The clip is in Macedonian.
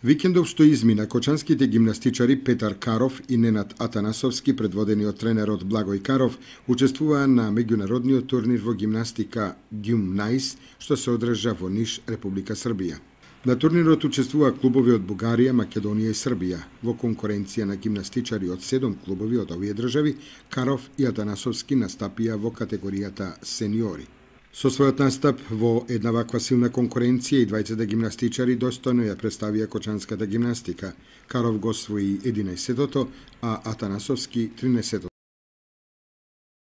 Викендов што измина, кочанските гимнастичари Петар Каров и Ненат Атанасовски, предводени од тренерот Благој Каров, учествуваа на меѓународниот турнир во гимнастика Gymnice, што се одржа во Ниш, Република Србија. На турнирот учествува клубови од Бугарија, Македонија и Србија. Во конкуренција на гимнастичари од седом клубови од овие држави, Каров и Атанасовски настапија во категоријата сениори. Со својот настап во една ваква силна конкуренција и двајцата гимнастичари достојно ја представија кочанската гимнастика. Каров го свои 11-тото, а Атанасовски 13-тото.